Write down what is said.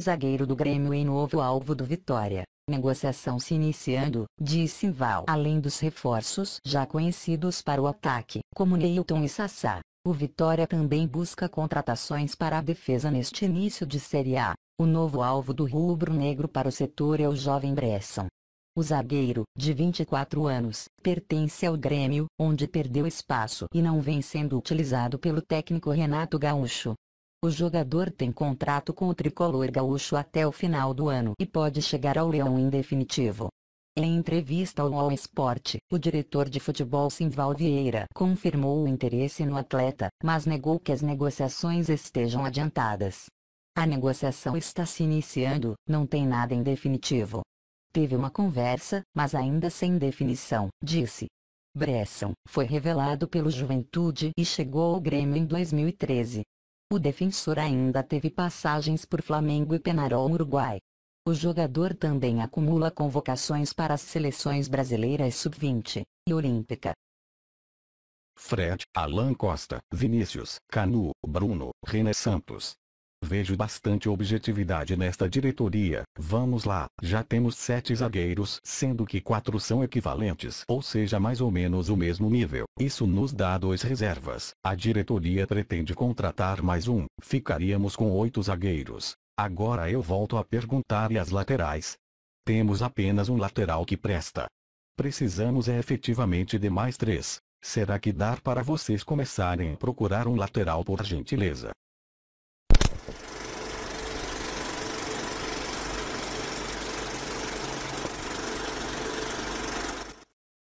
zagueiro do Grêmio e novo alvo do Vitória. Negociação se iniciando, disse Val. Além dos reforços já conhecidos para o ataque, como Neilton e Sassá, o Vitória também busca contratações para a defesa neste início de Série A. O novo alvo do rubro-negro para o setor é o jovem Bresson. O zagueiro, de 24 anos, pertence ao Grêmio, onde perdeu espaço e não vem sendo utilizado pelo técnico Renato Gaúcho. O jogador tem contrato com o tricolor gaúcho até o final do ano e pode chegar ao Leão em definitivo. Em entrevista ao All Sport, o diretor de futebol Simval Vieira confirmou o interesse no atleta, mas negou que as negociações estejam adiantadas. A negociação está se iniciando, não tem nada em definitivo. Teve uma conversa, mas ainda sem definição, disse. Bresson foi revelado pelo Juventude e chegou ao Grêmio em 2013. O defensor ainda teve passagens por Flamengo e Penarol Uruguai. O jogador também acumula convocações para as seleções brasileiras sub-20 e olímpica. Fred, Alan Costa, Vinícius, Canu, Bruno, René Santos, Vejo bastante objetividade nesta diretoria. Vamos lá, já temos sete zagueiros, sendo que quatro são equivalentes, ou seja mais ou menos o mesmo nível. Isso nos dá dois reservas. A diretoria pretende contratar mais um, ficaríamos com oito zagueiros. Agora eu volto a perguntar e as laterais. Temos apenas um lateral que presta. Precisamos é efetivamente de mais três. Será que dar para vocês começarem a procurar um lateral por gentileza?